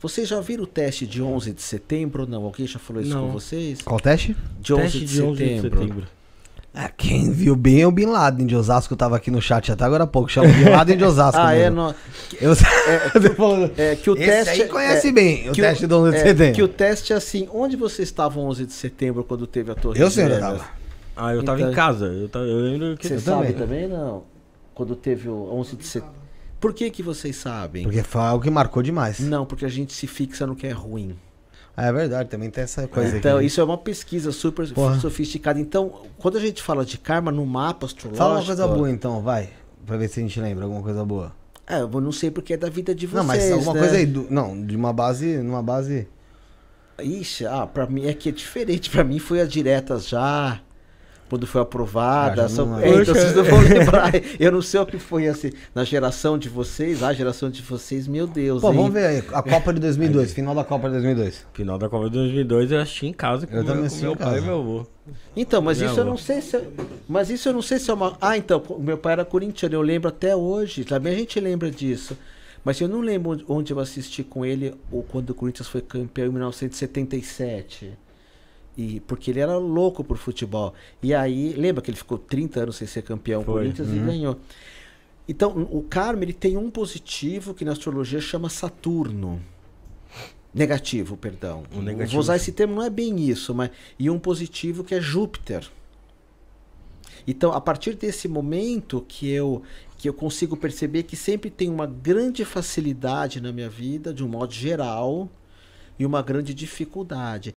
Vocês já viram o teste de 11 de setembro? Não, alguém já falou isso não. com vocês? Qual teste? De 11 teste de, de, setembro. 11 de setembro. Ah, quem viu bem é o Bin Laden de Osasco, eu tava aqui no chat até agora há pouco, chama Bin Laden de Osasco. ah, é, mesmo. é, no... eu... é, que, é, que o Esse teste. Aí conhece é, bem o teste o, do 11 de é, setembro. Que o teste é assim, onde você estava 11 de setembro quando teve a torre? Eu sempre tava. Ah, eu tava em então, casa. Eu, tava, eu lembro que você sabe também. também, não? Quando teve o 11 de setembro. Por que, que vocês sabem? Porque foi algo que marcou demais. Não, porque a gente se fixa no que é ruim. Ah, é verdade, também tem essa coisa Então, aqui. Né? isso é uma pesquisa super Porra. sofisticada. Então, quando a gente fala de karma no mapa astrológico... Fala uma coisa boa então, vai. Pra ver se a gente lembra alguma coisa boa. É, eu não sei porque é da vida de vocês, Não, mas alguma né? coisa aí... Do, não, de uma base... Numa base... Ixi, ah, pra mim é que é diferente. Pra mim foi as diretas já quando foi aprovada. Ah, são... é, então vocês não vão lembrar. Eu não sei o que foi assim, na geração de vocês, a geração de vocês, meu Deus. Pô, vamos ver aí, a Copa de 2002, final da Copa de 2002. Final da Copa de 2002 eu assisti em casa com eu meu, também com meu pai e meu avô. Então, mas isso eu não sei se. É, mas isso eu não sei se é uma. Ah, então, meu pai era corintiano, eu lembro até hoje. Também a gente lembra disso. Mas eu não lembro onde eu assisti com ele ou quando o Corinthians foi campeão em 1977. E, porque ele era louco por futebol. E aí, lembra que ele ficou 30 anos sem ser campeão Foi. Corinthians uhum. e ganhou. Então, o karma ele tem um positivo que na astrologia chama Saturno. Negativo, perdão. o negativo. Vou usar esse termo, não é bem isso, mas. E um positivo que é Júpiter. Então, a partir desse momento que eu que eu consigo perceber que sempre tem uma grande facilidade na minha vida, de um modo geral, e uma grande dificuldade.